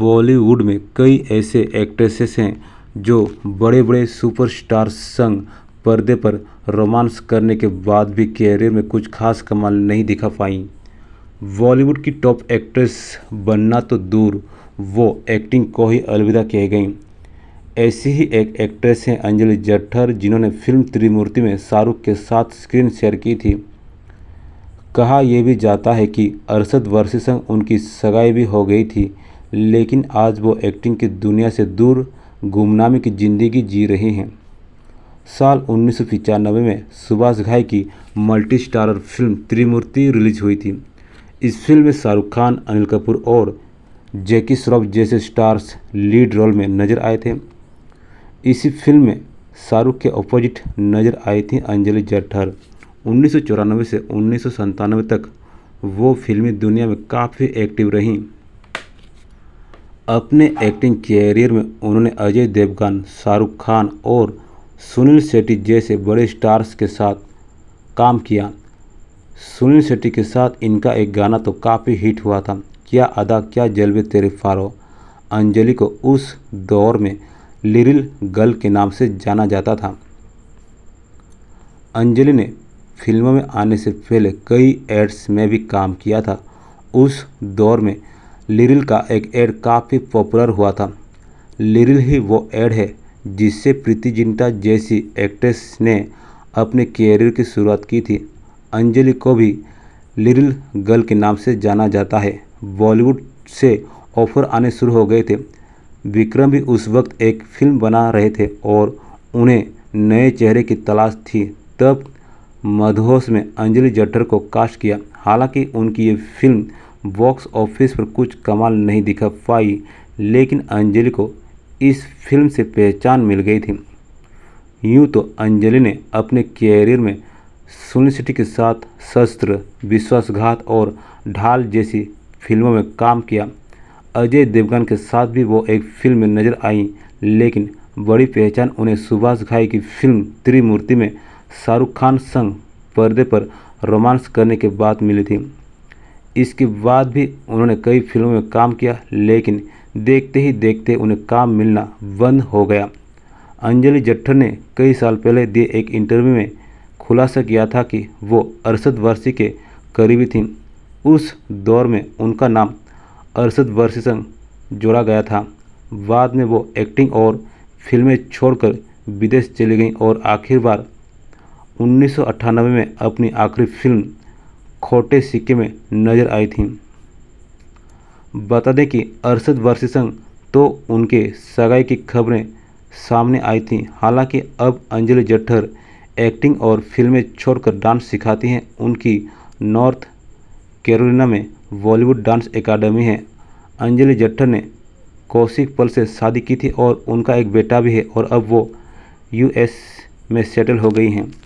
बॉलीवुड में कई ऐसे एक्ट्रेसेस हैं जो बड़े बड़े सुपरस्टार संग पर्दे पर रोमांस करने के बाद भी कैरियर में कुछ खास कमाल नहीं दिखा पाई बॉलीवुड की टॉप एक्ट्रेस बनना तो दूर वो एक्टिंग को ही अलविदा कह गई ऐसी ही एक एक्ट्रेस हैं अंजलि जट्ठर जिन्होंने फिल्म त्रिमूर्ति में शाहरुख के साथ स्क्रीन शेयर की थी कहा यह भी जाता है कि अरसद वर्षी संग उनकी सगाई भी हो गई थी लेकिन आज वो एक्टिंग की दुनिया से दूर गुमनामी की ज़िंदगी जी रहे हैं साल उन्नीस में सुभाष घाई की multi starrer film Trimurti release हुई थी इस फिल्म में शाहरुख खान अनिल कपूर और जैकी श्रॉफ जैसे स्टार्स लीड रोल में नज़र आए थे इसी फिल्म में शाहरुख के ऑपोजिट नज़र आई थी अंजलि जठर उन्नीस से उन्नीस तक वो फिल्मी दुनिया में काफ़ी एक्टिव रहीं अपने एक्टिंग कैरियर में उन्होंने अजय देवगन शाहरुख खान और सुनील शेट्टी जैसे बड़े स्टार्स के साथ काम किया सुनील शेट्टी के साथ इनका एक गाना तो काफ़ी हिट हुआ था क्या अदा क्या जलवे तेरे फारो अंजलि को उस दौर में लिरिल गर्ल के नाम से जाना जाता था अंजलि ने फिल्मों में आने से पहले कई एड्स में भी काम किया था उस दौर में लिरिल का एक एड काफ़ी पॉपुलर हुआ था लिरिल ही वो एड है जिससे प्रीति जिंटा जैसी एक्ट्रेस ने अपने कैरियर की शुरुआत की थी अंजलि को भी लिरिल गर्ल के नाम से जाना जाता है बॉलीवुड से ऑफर आने शुरू हो गए थे विक्रम भी उस वक्त एक फिल्म बना रहे थे और उन्हें नए चेहरे की तलाश थी तब मधोस में अंजलि जट्टर को कास्ट किया हालांकि उनकी ये फिल्म बॉक्स ऑफिस पर कुछ कमाल नहीं दिखा पाई लेकिन अंजलि को इस फिल्म से पहचान मिल गई थी यूं तो अंजलि ने अपने कैरियर में सुनील के साथ शस्त्र विश्वासघात और ढाल जैसी फिल्मों में काम किया अजय देवगन के साथ भी वो एक फिल्म में नजर आई लेकिन बड़ी पहचान उन्हें सुभाष घाई की फिल्म त्रिमूर्ति में शाहरुख खान संग पर्दे पर रोमांस करने के बाद मिली थी इसके बाद भी उन्होंने कई फिल्मों में काम किया लेकिन देखते ही देखते उन्हें काम मिलना बंद हो गया अंजलि जट्ठर ने कई साल पहले दिए एक इंटरव्यू में खुलासा किया था कि वो अरसद वर्षी के करीबी थीं उस दौर में उनका नाम अरसद वर्षी संग जोड़ा गया था बाद में वो एक्टिंग और फिल्में छोड़कर विदेश चली गईं और आखिर बार उन्नीस में अपनी आखिरी फिल्म खोटे सिक्के में नजर आई थी बता दें कि अरसद वर्षी संग तो उनके सगाई की खबरें सामने आई थीं हालांकि अब अंजलि जट्ठर एक्टिंग और फिल्में छोड़कर डांस सिखाती हैं उनकी नॉर्थ कैरोलिना में बॉलीवुड डांस एकेडमी है अंजलि जट्ठर ने कौशिक पल से शादी की थी और उनका एक बेटा भी है और अब वो यूएस में सेटल हो गई हैं